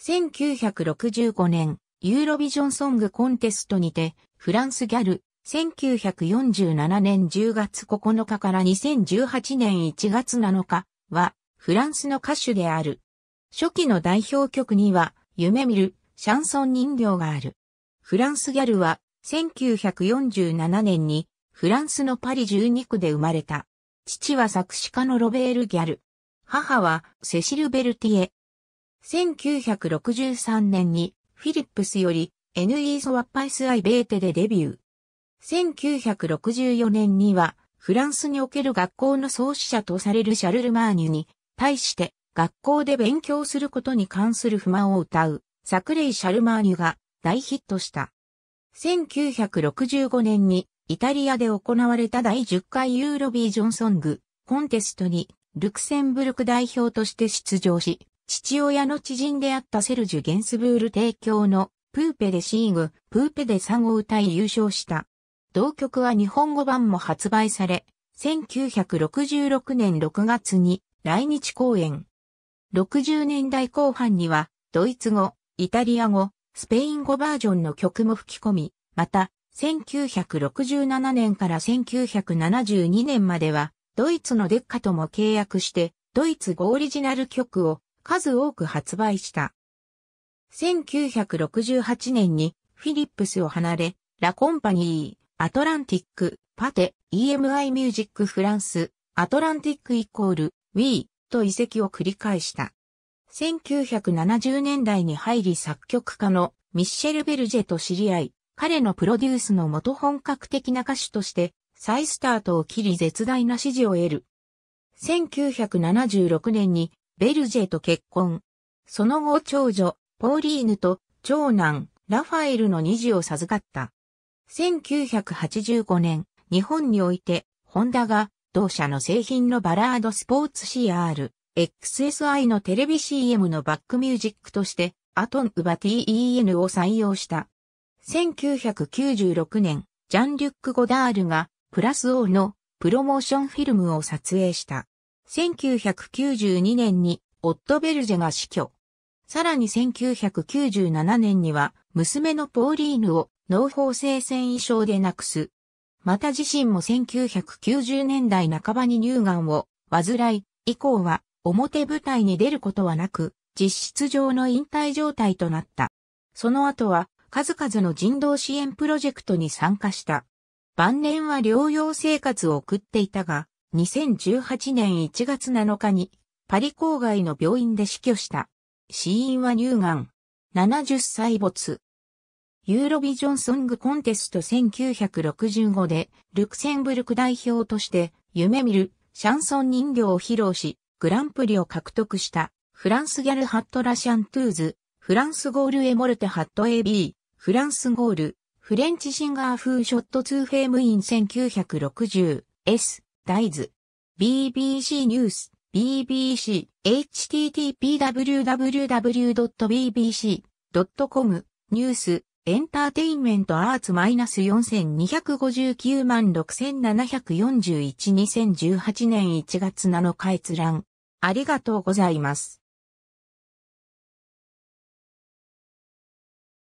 1965年、ユーロビジョンソングコンテストにて、フランスギャル、1947年10月9日から2018年1月7日は、フランスの歌手である。初期の代表曲には、夢見る、シャンソン人形がある。フランスギャルは、1947年に、フランスのパリ12区で生まれた。父は作詞家のロベール・ギャル。母は、セシル・ベルティエ、1963年にフィリップスより NE ソワッパイスアイベーテでデビュー。1964年にはフランスにおける学校の創始者とされるシャルル・マーニュに対して学校で勉強することに関する不満を歌うサクレイ・シャルマーニュが大ヒットした。1965年にイタリアで行われた第10回ユーロビージョンソングコンテストにルクセンブルク代表として出場し、父親の知人であったセルジュ・ゲンスブール提供のプーペでシーグ、プーペでンを歌い優勝した。同曲は日本語版も発売され、1966年6月に来日公演。60年代後半には、ドイツ語、イタリア語、スペイン語バージョンの曲も吹き込み、また、1967年から1972年までは、ドイツのデッカとも契約して、ドイツ語オリジナル曲を数多く発売した。1968年にフィリップスを離れ、ラコンパニー、アトランティック、パテ、EMI ミュージックフランス、アトランティックイコール、ウィーと遺跡を繰り返した。1970年代に入り作曲家のミッシェル・ベルジェと知り合い、彼のプロデュースの元本格的な歌手として、再スタートを切り絶大な支持を得る。1976年にベルジェと結婚。その後長女、ポーリーヌと長男、ラファエルの二児を授かった。1985年、日本において、ホンダが、同社の製品のバラードスポーツ CR、XSI のテレビ CM のバックミュージックとして、アトン・ウバ TEN を採用した。1996年、ジャン・リュック・ゴダールが、プラスオーのプロモーションフィルムを撮影した。1992年にオットベルジェが死去。さらに1997年には娘のポーリーヌを脳法性繊維症で亡くす。また自身も1990年代半ばに乳がんを患い、以降は表舞台に出ることはなく、実質上の引退状態となった。その後は数々の人道支援プロジェクトに参加した。晩年は療養生活を送っていたが、2018年1月7日にパリ郊外の病院で死去した。死因は乳がん。70歳没。ユーロビジョンソングコンテスト1965でルクセンブルク代表として夢見るシャンソン人形を披露しグランプリを獲得したフランスギャルハットラシャントゥーズ、フランスゴールエモルテハット AB、フランスゴール、フレンチシンガー風ショットツーフェームイン 1960S、大豆。BBC ニュース、BBC、http://www.bbc.com、ニュース、エンターテインメントアーツ -4259 万6741 2018年1月7日閲覧。ありがとうございます。